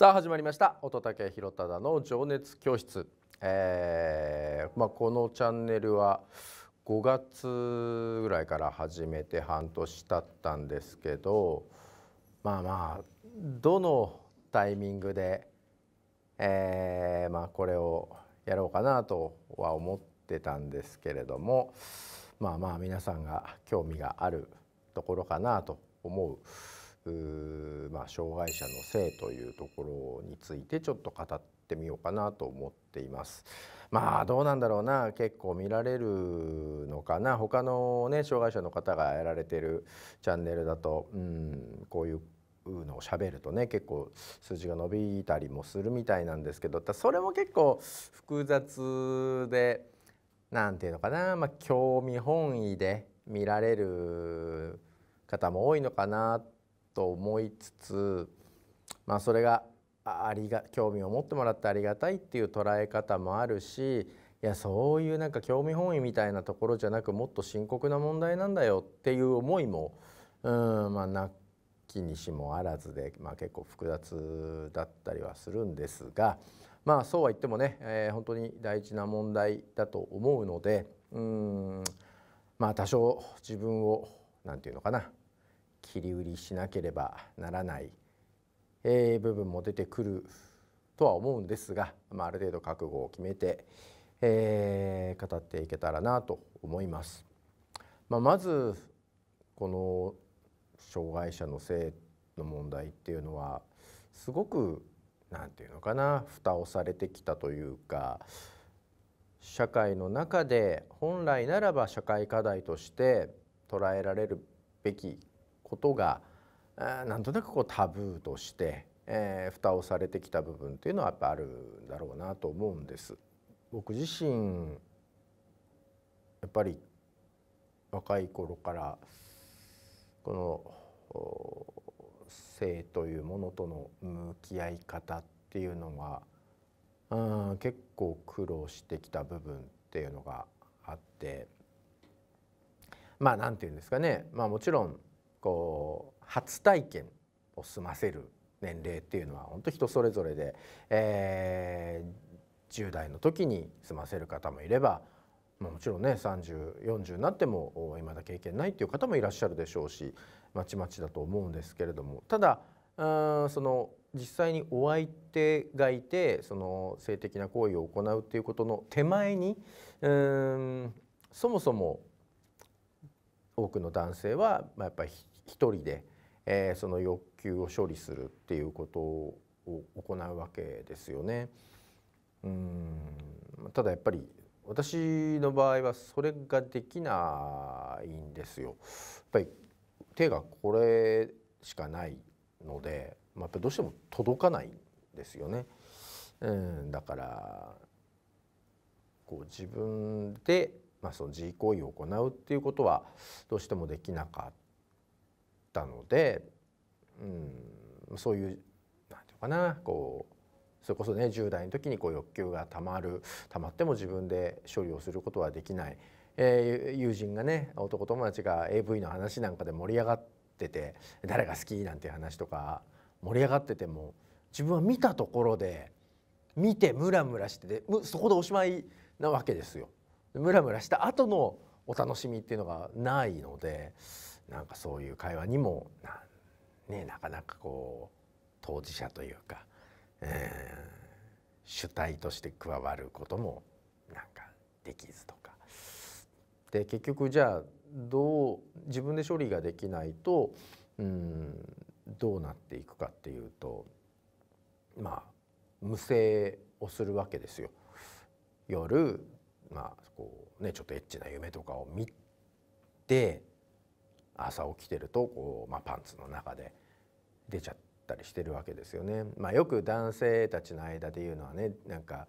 さあ始まりました音武弘忠の情熱教室、えー、まあ、このチャンネルは5月ぐらいから始めて半年経ったんですけどまあまあどのタイミングで、えー、まあ、これをやろうかなとは思ってたんですけれどもまあまあ皆さんが興味があるところかなと思うまあ、障害者の性というところについてちょっと語ってみようかなと思っています。まあどうなんだろうな結構見られるのかな他のね障害者の方がやられてるチャンネルだと、うん、こういうのを喋るとね結構数字が伸びたりもするみたいなんですけどそれも結構複雑で何て言うのかな、まあ、興味本位で見られる方も多いのかなってと思いつつ、まあ、それがありが興味を持ってもらってありがたいっていう捉え方もあるしいやそういうなんか興味本位みたいなところじゃなくもっと深刻な問題なんだよっていう思いもうんまあなきにしもあらずで、まあ、結構複雑だったりはするんですがまあそうは言ってもね、えー、本当に大事な問題だと思うのでうんまあ多少自分を何て言うのかな切り売りしなければならない、えー、部分も出てくるとは思うんですが、まあ、ある程度覚悟を決めて、えー、語っていけたらなと思います。まあ、まずこの障害者の性の問題っていうのはすごくなんていうのかな蓋をされてきたというか社会の中で本来ならば社会課題として捉えられるべきことがなんとなくこうタブーとして、えー、蓋をされてきた部分っていうのはやっぱあるんだろうなと思うんです。僕自身やっぱり若い頃からこの性というものとの向き合い方っていうのがう結構苦労してきた部分っていうのがあってまあ何て言うんですかねまあもちろんこう初体験を済ませる年齢っていうのは本当人それぞれで、えー、10代の時に済ませる方もいればもちろんね3040になってもいまだ経験ないっていう方もいらっしゃるでしょうしまちまちだと思うんですけれどもただその実際にお相手がいてその性的な行為を行うっていうことの手前にうんそもそも多くの男性は、まあ、やっぱり一人で、えー、その欲求を処理するっていうことを行うわけですよね。うんただやっぱり私の場合はそれができないんですよ。やっぱり手がこれしかないので、まあ、やっぱどうしても届かないんですよね。うんだからこう自分で、まあ、その自慰行為を行うっていうことはどうしてもできなかっったので、うん、そういう何て言うかなこうそれこそね10代の時にこう欲求がたまるたまっても自分で処理をすることはできない、えー、友人がね男友達が AV の話なんかで盛り上がってて誰が好きなんていう話とか盛り上がってても自分は見たところで見てムラムラしててそこでおしまいなわけですよ。ムラムラした後のお楽しみっていうのがないので。なんかそういう会話にもな,、ね、なかなかこう当事者というか、えー、主体として加わることもなんかできずとか。で結局じゃあどう自分で処理ができないとうんどうなっていくかっていうとまあ無声をするわけですよ。夜まあこうねちょっとエッチな夢とかを見て朝起きてるとこう、まあ、パンツの中で出ちゃったりしてるわけですよね。まあ、よく男性たちの間で言うのはねなんか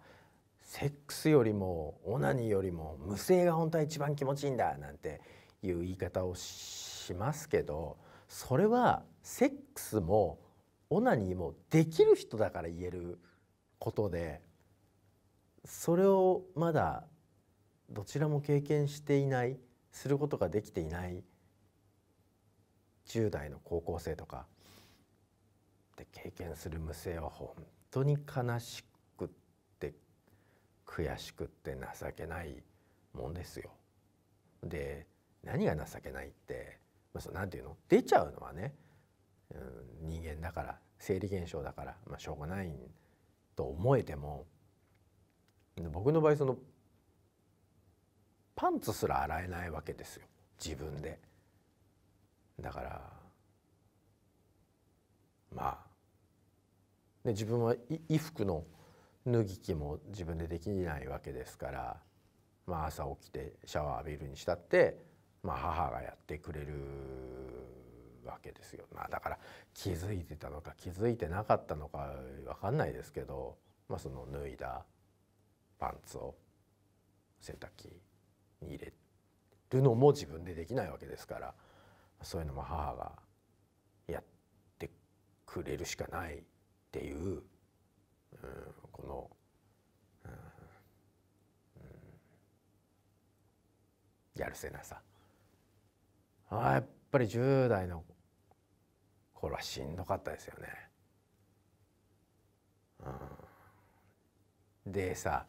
セックスよりもオナニーよりも無性が本当は一番気持ちいいんだなんていう言い方をしますけどそれはセックスもオナニーもできる人だから言えることでそれをまだどちらも経験していないすることができていない10代の高校生とかで経験する無声は本当に悲しくって悔しくって情けないもんですよ。で何が情けないって、まあ、そなんていうの出ちゃうのはね、うん、人間だから生理現象だから、まあ、しょうがないと思えても僕の場合そのパンツすら洗えないわけですよ自分で。だからまあで自分は衣服の脱ぎ着も自分でできないわけですから、まあ、朝起きてシャワー浴びるにしたって、まあ、母がやってくれるわけですよ、まあ、だから気づいてたのか気づいてなかったのか分かんないですけど、まあ、その脱いだパンツを洗濯機に入れるのも自分でできないわけですから。そういうのも母がやってくれるしかないっていう、うん、この、うんうん、やるせなさあやっぱり10代の頃はしんどかったですよね。うん、でさ、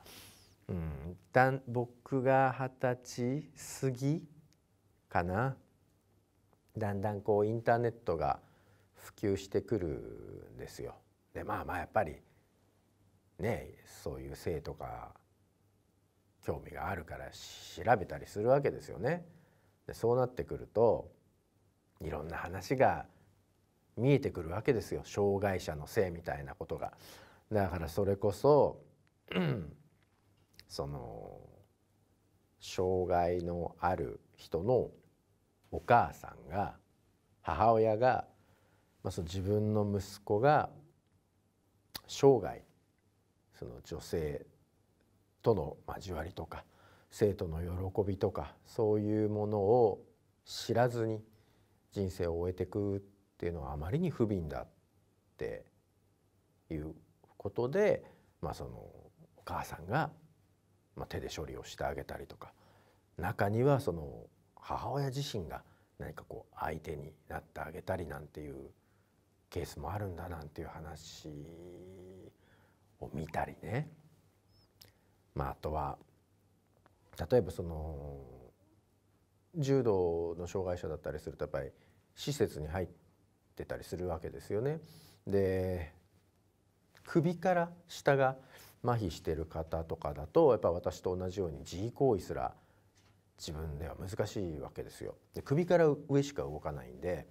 うん、一旦僕が二十歳過ぎかなだんだんこうインターネットが普及してくるんですよ。でまあまあやっぱりねそういう性とか興味があるから調べたりするわけですよね。でそうなってくるといろんな話が見えてくるわけですよ障害者の性みたいなことが。だからそれこそ、その障害のある人のお母さんが母親が、まあ、その自分の息子が生涯その女性との交わりとか生徒の喜びとかそういうものを知らずに人生を終えていくっていうのはあまりに不憫だっていうことで、まあ、そのお母さんが手で処理をしてあげたりとか中にはその母親自身が何かこう相手になってあげたりなんていうケースもあるんだなんていう話を見たりね、まあ、あとは例えばその重度の障害者だったりするとやっぱり施設に入ってたりするわけですよね。で首から下が麻痺してる方とかだとやっぱ私と同じように自慰行為すら自分では難しいわけですよ。で首から上しか動かないんで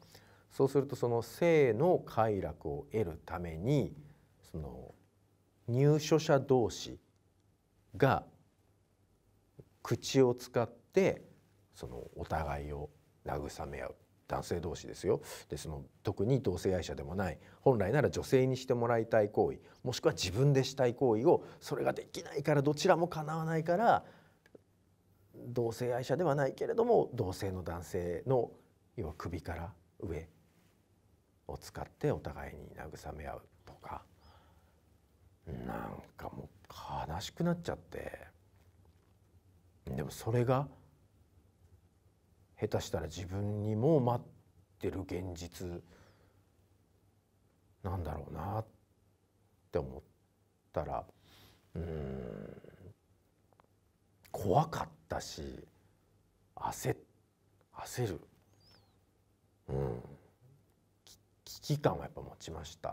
そうするとその性の快楽を得るためにその入所者同士が口を使ってそのお互いを慰め合う男性同士ですよでその特に同性愛者でもない本来なら女性にしてもらいたい行為もしくは自分でしたい行為をそれができないからどちらもかなわないから同性愛者ではないけれども同性の男性の要は首から上を使ってお互いに慰め合うとかなんかもう悲しくなっちゃってでもそれが下手したら自分にも待ってる現実なんだろうなって思ったらうん怖かったし焦焦る、うん、危機感はやっぱ持ちました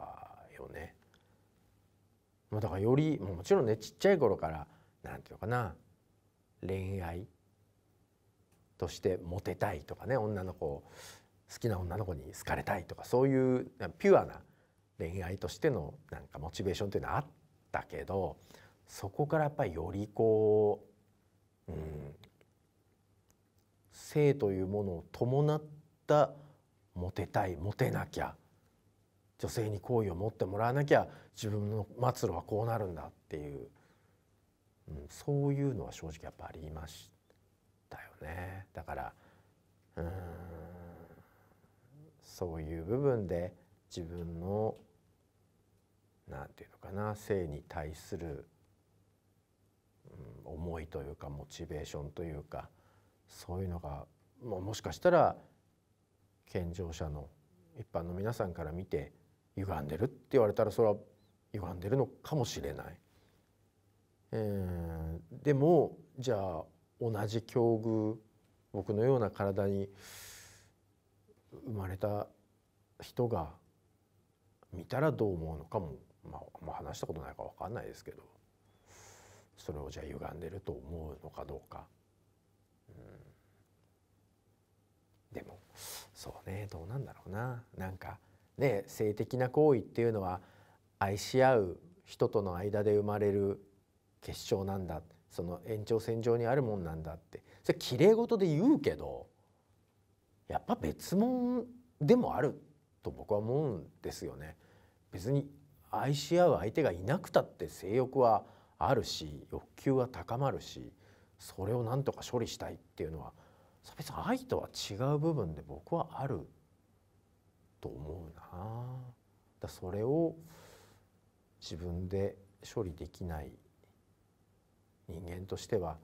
よね。だからよりもちろんねちっちゃい頃からなんていうのかな恋愛としてモテたいとかね女の子好きな女の子に好かれたいとかそういうピュアな恋愛としてのなんかモチベーションていうのはあったけどそこからやっぱりよりこう性というものを伴ったモテたいモテなきゃ女性に好意を持ってもらわなきゃ自分の末路はこうなるんだっていう、うん、そういうのは正直やっぱありましたよね。だからうんそういう部分で自分の何て言うのかな性に対する思いというかモチベーションというかそういうのがもしかしたら健常者の一般の皆さんから見て歪んでるって言われたらそれは歪んでるのかもしれない。えー、でもじゃあ同じ境遇僕のような体に生まれた人が見たらどう思うのかも、まあ、話したことないか分かんないですけどそれをじゃあ歪んでると思うのかどうか、うん、でもそうねどうなんだろうななんかね性的な行為っていうのは愛し合う人との間で生まれる結晶なんだその延長線上にあるもんなんだってそれきれい事で言うけどやっぱ別物でもあると僕は思うんですよね。別に愛し合う相手がいなくたって性欲はあるし欲求は高まるしそれを何とか処理したいっていうのは愛とは違う部分で僕はあると思うなだそれを自分で処理できない人間としては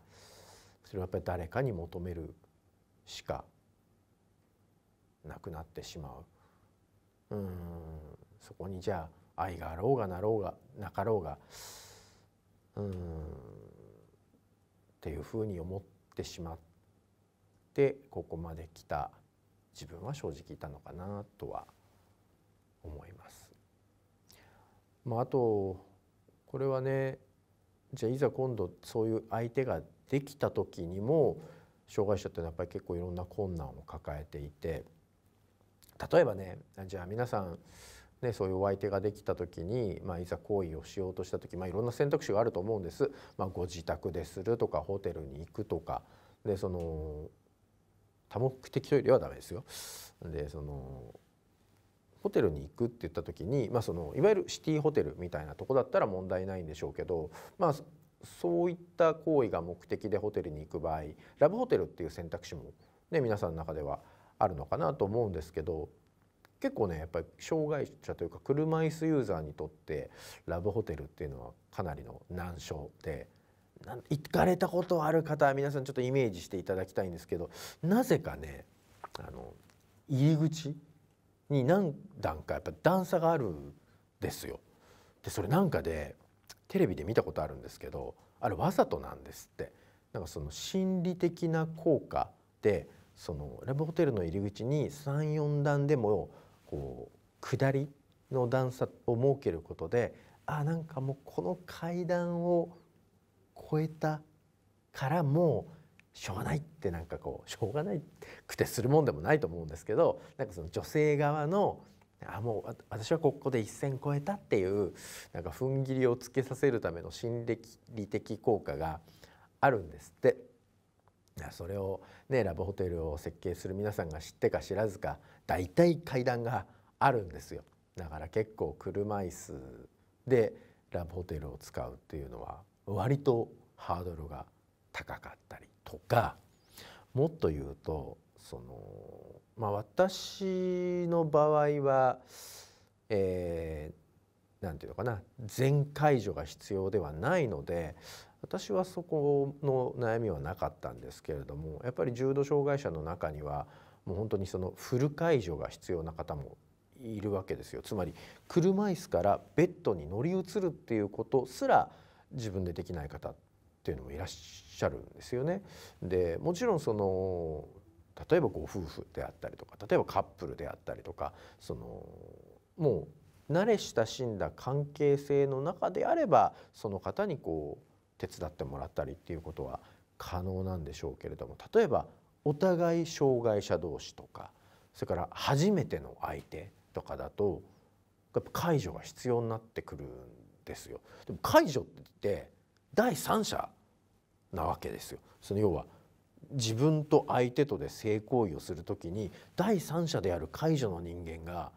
それはやっぱり誰かに求めるしかなくなってしまううんそこにじゃあ愛があろうがなろうがなかろうがうんっていうふうに思ってしまってここまで来た自分は正直いたのかなとは思います。まあ、あとこれはねじゃあいざ今度そういう相手ができた時にも障害者ってやっぱり結構いろんな困難を抱えていて例えばねじゃあ皆さんね、そういうお相手ができた時に、まあ、いざ行為をしようとした時、まあ、いろんな選択肢があると思うんです。まあ、ご自宅でするとかホテルに行くとかでその多目的トイレはダメですよ。でそのホテルに行くって言った時に、まあ、そのいわゆるシティホテルみたいなとこだったら問題ないんでしょうけど、まあ、そういった行為が目的でホテルに行く場合ラブホテルっていう選択肢も、ね、皆さんの中ではあるのかなと思うんですけど結構ねやっぱり障害者というか車椅子ユーザーにとってラブホテルっていうのはかなりの難所で行かれたことある方は皆さんちょっとイメージしていただきたいんですけどなぜかねあの入り口に何段かやっぱ段差があるんですよ。でそれなんかでテレビで見たことあるんですけどあれわざとなんですって。なんかその心理的な効果でそのラブホテルの入り口に34段でもこう下りの段差を設けることであなんかもうこの階段を越えたからもうしょうがないってなんかこうしょうがないくてするもんでもないと思うんですけどなんかその女性側のあもう私はここで一線越えたっていうなんか踏ん切りをつけさせるための心理的効果があるんですって。それを、ね、ラブホテルを設計する皆さんが知ってか知らずかたい階段があるんですよだから結構車椅子でラブホテルを使うっていうのは割とハードルが高かったりとかもっと言うとその、まあ、私の場合は、えー、て言うのかな全解除が必要ではないので私はそこの悩みはなかったんですけれどもやっぱり重度障害者の中にはもう本当にそのフル解除が必要な方もいるわけですよつまり車椅子からベッドに乗り移るっていうことすら自分でできない方っていうのもいらっしゃるんですよね。でもちろんその例えばご夫婦であったりとか例えばカップルであったりとかそのもう慣れ親しんだ関係性の中であればその方にこう手伝ってもらったりっていうことは可能なんでしょうけれども例えばお互い障害者同士とかそれから初めての相手とかだとやっぱ解除が必要になってくるんですよ。でも介助って第三者なわけですよ。その要は自分と相手とで性行為をするときに第三者である介助の人間が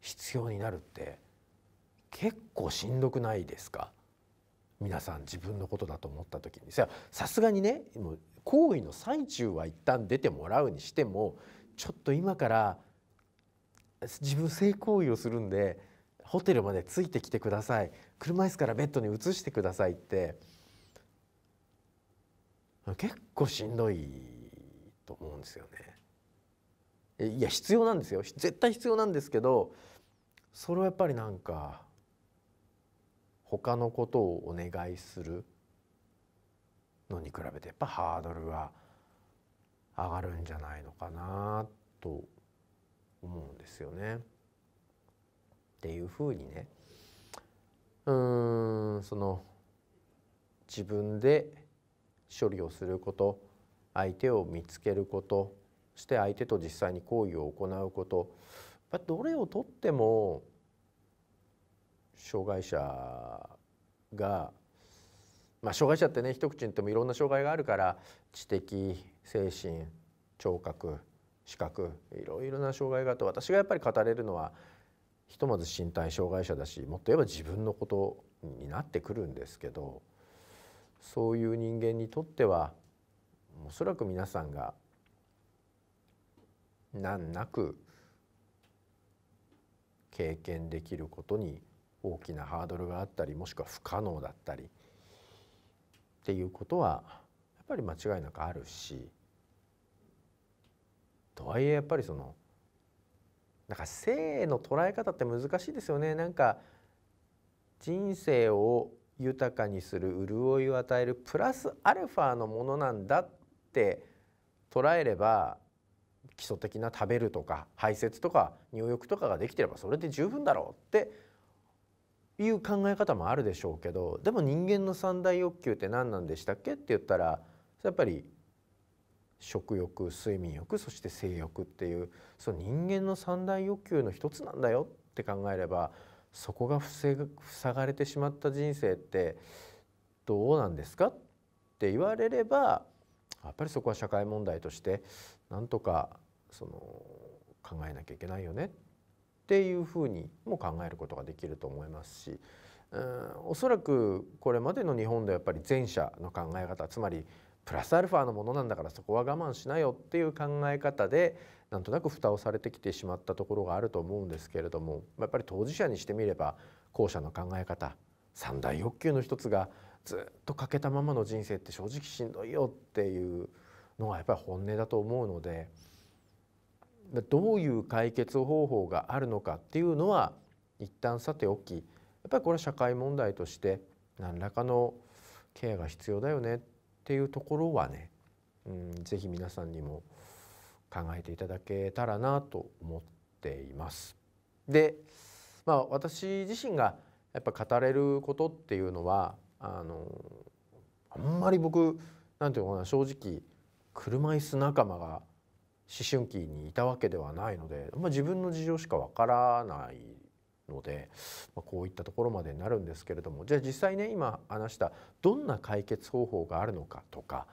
必要になるって結構しんどくないですか、うん皆さん自分のことだと思った時にさすがにねもう行為の最中は一旦出てもらうにしてもちょっと今から自分性行為をするんでホテルまでついてきてください車椅子からベッドに移してくださいって結構しんどいと思うんですよね。いや必要なんですよ絶対必要なんですけどそれはやっぱりなんか他のことをお願いするのに比べてやっぱハードルが上がるんじゃないのかなと思うんですよね。っていうふうにねうんその自分で処理をすること相手を見つけることして相手と実際に行為を行うことどれをとっても障害者が、まあ、障害者ってね一口に言ってもいろんな障害があるから知的精神聴覚視覚いろいろな障害があって私がやっぱり語れるのはひとまず身体障害者だしもっと言えば自分のことになってくるんですけどそういう人間にとってはおそらく皆さんが難なく経験できることに大きなハードルがあったりもしくは不可能だったりっていうことはやっぱり間違いなくあるしとはいえやっぱりそのなんか性の捉え方って難しいですよねなんか人生を豊かにする潤いを与えるプラスアルファのものなんだって捉えれば基礎的な食べるとか排泄とか入浴とかができてればそれで十分だろうっていう考え方もあるでしょうけどでも人間の三大欲求って何なんでしたっけって言ったらやっぱり食欲睡眠欲そして性欲っていうその人間の三大欲求の一つなんだよって考えればそこが塞がれてしまった人生ってどうなんですかって言われればやっぱりそこは社会問題としてなんとかその考えなきゃいけないよねっっていうふうにも考えることができると思いますし、うん、おそらくこれまでの日本ではやっぱり前者の考え方つまりプラスアルファのものなんだからそこは我慢しなよっていう考え方でなんとなく蓋をされてきてしまったところがあると思うんですけれどもやっぱり当事者にしてみれば後者の考え方三大欲求の一つがずっと欠けたままの人生って正直しんどいよっていうのがやっぱり本音だと思うので。どういう解決方法があるのかっていうのは一旦さておきやっぱりこれは社会問題として何らかのケアが必要だよねっていうところはね、うん、ぜひ皆さんにも考えていただけたらなと思っています。で、まあ、私自身がやっぱ語れることっていうのはあのあんまり僕なんていうのかな正直車椅子仲間が思春期にいたわけではないので、まあ、自分の事情しかわからないので、まあ、こういったところまでになるんですけれどもじゃあ実際ね今話したどんな解決方法があるのかとか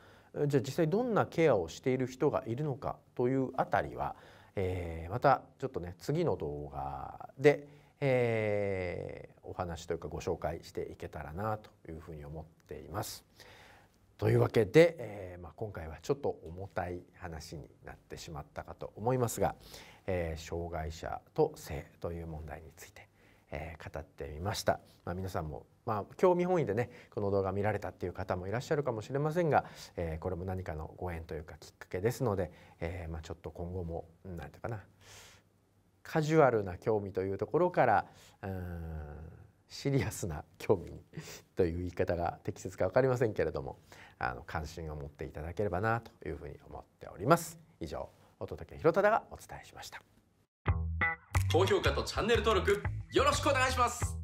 じゃあ実際どんなケアをしている人がいるのかというあたりは、えー、またちょっとね次の動画で、えー、お話というかご紹介していけたらなというふうに思っています。というわけで、えー、まあ、今回はちょっと重たい話になってしまったかと思いますが、えー、障害者と性という問題について、えー、語ってみました。まあ、皆さんもまあ、興味本位でねこの動画見られたっていう方もいらっしゃるかもしれませんが、えこれも何かのご縁というかきっかけですので、えまあ、ちょっと今後も何て言うかなカジュアルな興味というところからうんシリアスな興味という言い方が適切か分かりませんけれどもあの関心を持っていただければなというふうに思っております以上乙武弘忠がお伝えしました高評価とチャンネル登録よろしくお願いします